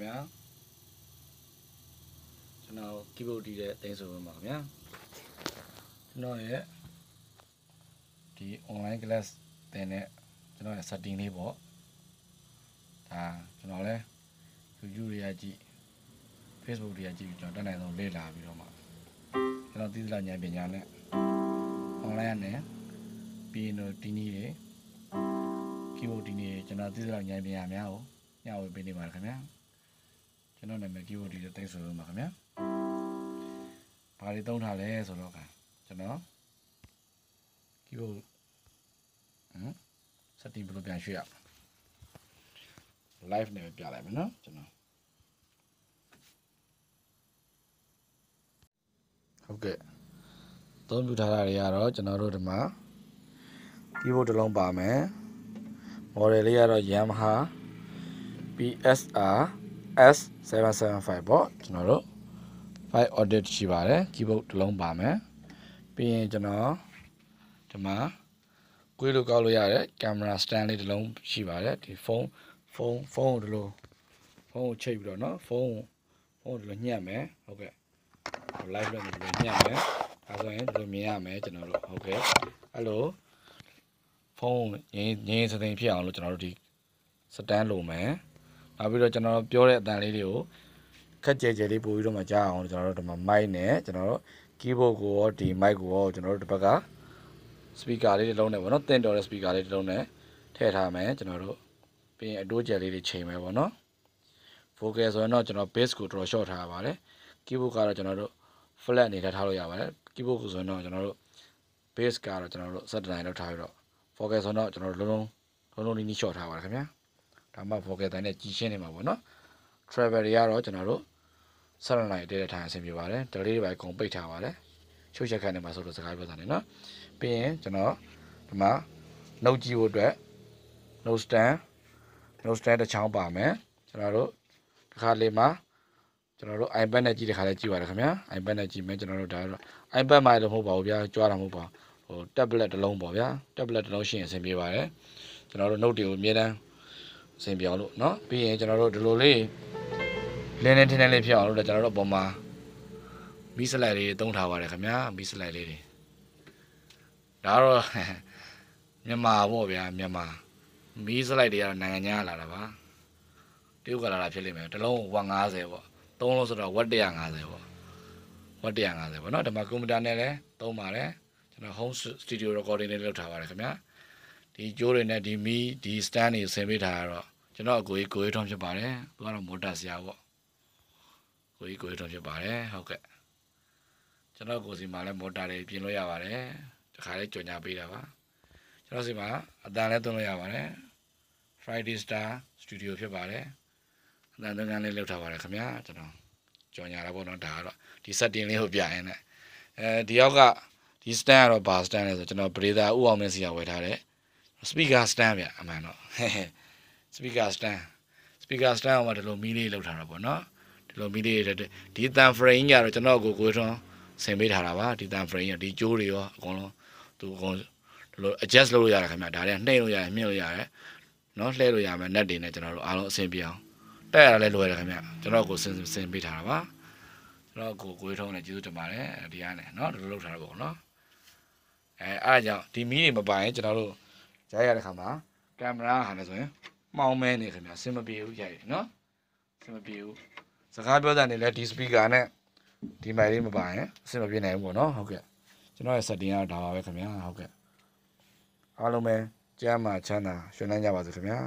ခင်ဗျာကျွန်တော် keyboard တီးတဲ့တင်ဆိုဝင်ပါခင်ဗျာကျွန်တော်ရဲ့ဒီ online class တင်တဲ့ကျွန်တော်ရဲ့ setting လေးပေါ့ဒါကျွန်တော်လဲ YouTube တွေကကြည့် Facebook တွေကကြည့်ပြီးကျွန်တော်တက်နိုင်ဆုံးလေ့လာပြီးတော့မှကျွန်တော်သိသလားဉာဏ်ပညာနဲ့ online နဲ့ piano တီးနည်းတွေ keyboard တီးနည်းတွေကျွန်တော်သိသလားဉာဏ်ပညာများကိုညှဝေပေးနေပါတယ်ခင်ဗျာကျွန်တော်နာမည် keyboard တွေတိတ်ဆိုလို့ပါခင်ဗျာဘာတွေသုံးထားလဲဆိုတော့ကကျွန်တော် keyboard ဟမ် setting ဘယ်လိုပြန်ရွှေ့ရအောင် live နဲ့ပြလိုက်မယ်နော်ကျွန်တော်ဟုတ်ကဲ့သုံးပြထားတာတွေကတော့ကျွန်တော်တို့ဒီမှာ keyboard တစ်လုံးပါမယ် model လေးကတော့ Yamaha PSR S775 ပေါ့ကျွန်တော်တို့ file audit ရှိပါတယ် keyboard တစ်လုံးပါမယ်ပြီးရင်ကျွန်တော်ဒီမှာကိုယ်လိုကောက်လို့ရတဲ့ camera stand လေးတစ်လုံးရှိပါတယ်ဒီဖုန်းဖုန်းဖုန်းကိုဒီလိုဖုန်းကိုချိတ်ပြီးတော့เนาะဖုန်းဖုန်းကိုဒီလိုညှက်မယ်ဟုတ်ကဲ့ live လုပ်မယ်ဒီလိုညှက်မယ်ဒါဆိုရင်ဒီလိုမြင်ရမယ်ကျွန်တော်တို့ဟုတ်ကဲ့အဲ့လိုဖုန်းငင်းငင်းစတဲ့ဖြစ်အောင်လို့ကျွန်တော်တို့ဒီစတန်းလိုမယ်နောက်ပြီးတော့ကျွန်တော်တို့ပြောတဲ့အတန်လေးတွေကိုခက်ကြဲကြဲလေးပို့ပြီးတော့မှကြားအောင်ကျွန်တော်တို့ဒီမှာ mic နဲ့ကျွန်တော်တို့ keyboard ကိုရောဒီ mic ကိုရောကျွန်တော်တို့ဒီဘက်က speaker လေးတစ်လုံးနဲ့ပေါ့နော်တင်တော်တဲ့ speaker လေးတစ်လုံးနဲ့ထည့်ထားမယ်ကျွန်တော်တို့ပြီးရင်အတိုးကြယ်လေးတွေချိန်မယ်ပေါ့နော် vocal ဆိုရင်တော့ကျွန်တော် bass ကိုတော်တော် short ထားရပါတယ် keyboard ကတော့ကျွန်တော်တို့ flat အနေနဲ့ထားလို့ရပါတယ် keyboard ကိုဆိုရင်တော့ကျွန်တော်တို့ bass ကတော့ကျွန်တော်တို့7တိုင်းလောက်ထားပြီးတော့ vocal ဆိုတော့ကျွန်တော်တို့လုံးလုံးလုံးလုံးနီးနီး short ထားပါတယ်ခင်ဗျာဒါမှ vocal တန်နဲ့ကြီးရှင်းနေမှာပေါ့နော် travel တွေကတော့ကျွန်တော်တို့7 line တည်းထိုင်အဆင်ပြေပါတယ် delay တွေပဲအကုန်ပိတ်ထားပါတယ်ရှုပ်ချက်ခန့်နေမှာဆိုလို့စကားပြောတာနေနော်ပြီးရင်ကျွန်တော်ဒီမှာ note ကြည့်ဖို့အတွက် note stand note stand တစ်ချောင်းပါမယ်ကျွန်တော်တို့တစ်ခါလေးမှာကျွန်တော်တို့ iPad နဲ့ကြည့်တဲ့ခါလဲကြည့်ပါရခင်ဗျာ iPad နဲ့ကြည့်မယ်ကျွန်တော်တို့ဒါတော့ iPad မှာလည်းမဟုတ်ပါဘူးဗျာကြွားတာမဟုတ်ပါဘူးဟို tablet တစ်လုံးပေါ့ဗျာ tablet တစ်လုံးရှိရင်အဆင်ပြေပါတယ်ကျွန်တော်တို့ note တွေကိုအမြဲတမ်းစင်ပြောင်းလို့เนาะပြီးရင်ကျွန်တော်တို့ဒီလိုလေးလင်းလင်းထင်းထင်းလေးဖြစ်အောင်လို့လည်းကျွန်တော်တို့ပုံမှာမီးစလိုက်လေးသုံးထားပါတယ်ခင်ဗျာမီးစလိုက်လေးတွေဒါတော့မြန်မာပေါ့ဗျာ မြန်မာမီးစလိုက်တွေကတော့နိုင်ငံခြားလာတာပါတရုတ်ကလာတာဖြစ်လိမ့်မယ်တစ်လုံးဝ150ပေါ့သုံးလုံးဆိုတော့ဝတ်150ပေါ့ဝတ်150ပေါ့เนาะဒီမှာကွန်ပျူတာနဲ့လည်းသုံးပါတယ်ကျွန်တော် home studio recording လေးလုပ်ထားပါတယ်ခင်ဗျာဒီကျိုးတွေနဲ့ဒီမီဒီ stand တွေဆင်ပေးထားတော့ကျွန်တော်အကိုကြီးကိုရီထွန်းဖြစ်ပါတယ်သူကတော့မော်တာဆရာပေါ့ကိုကြီးကိုရီထွန်းဖြစ်ပါတယ်ဟုတ်ကဲ့ကျွန်တော်ကိုစီမှာလည်းမော်တာတွေပြင်လို့ရပါတယ်တခါလေးကြော်ညာပေးတာပါကျွန်တော်စီမှာအတန်လည်းသွင်းလို့ရပါတယ် Friday Star Studio ဖြစ်ပါတယ်အတန်သွင်းကန်းလေးလောက်ထားပါတယ်ခင်ဗျာကျွန်တော်ကြော်ညာတာပေါ့နော်ဒါကတော့ဒီ setting လေးကိုပြရင်လည်းအဲဒီရောက်ကဒီ stand ကတော့ဘာ stand လဲဆိုကျွန်တော်ပရိသာဥအောင်မင်းစီကဝယ်ထားတယ် speaker stand ဗျအမှန်တော့ဟဲဟဲ speaker stand speaker stand အောင်ဒီလိုမီးလေးလောက်ထားတာပေါ့နော်ဒီလိုမီးလေးဒီတန် frame ကြီးကတော့ကျွန်တော်ကိုကိုထွန်းဆင်ပေးထားတာပါဒီတန် frame ကြီးဒီကြိုးတွေရောအကုန်လုံးသူအကုန်ဒီလို adjust လုပ်လို့ရတာခင်ဗျဒါတွေနှိမ့်လို့ရတယ်မြင့်လို့ရတယ်နော်လှဲလို့ရမယ် net တွေနဲ့ကျွန်တော်တို့အားလုံးအဆင်ပြေအောင်တက်ရတာလည်းလွယ်တယ်ခင်ဗျကျွန်တော်ကိုဆင်ဆင်ပေးထားတာပါကျွန်တော်ကိုကိုထွန်းလည်းကျေးဇူးတင်ပါတယ်ဒီအားနဲ့နော်ဒီလိုလုပ်ထားတာပေါ့နော်အဲအားကြောင့်ဒီမီးတွေမပိုင်ကျွန်တော်တို့ရိုက်ရတဲ့ခါမှာကင်မရာဟာလည်းဆိုရင်မှောင်မဲနေခင်ဗျာအဆင်မပြေဘူးရိုက်နော်အဆင်မပြေဘူးစကားပြောတာနေလဲဒီ speaker နဲ့ဒီမိုက်လေးမပါရင်အဆင်မပြေနိုင်ဘူးပေါ့နော်ဟုတ်ကဲ့ကျွန်တော်ရဲ့ setting ကဒါပါပဲခင်ဗျာဟုတ်ကဲ့အားလုံးပဲကျမ်းမာချမ်းသာရှင်လန်းကြပါစေခင်ဗျာ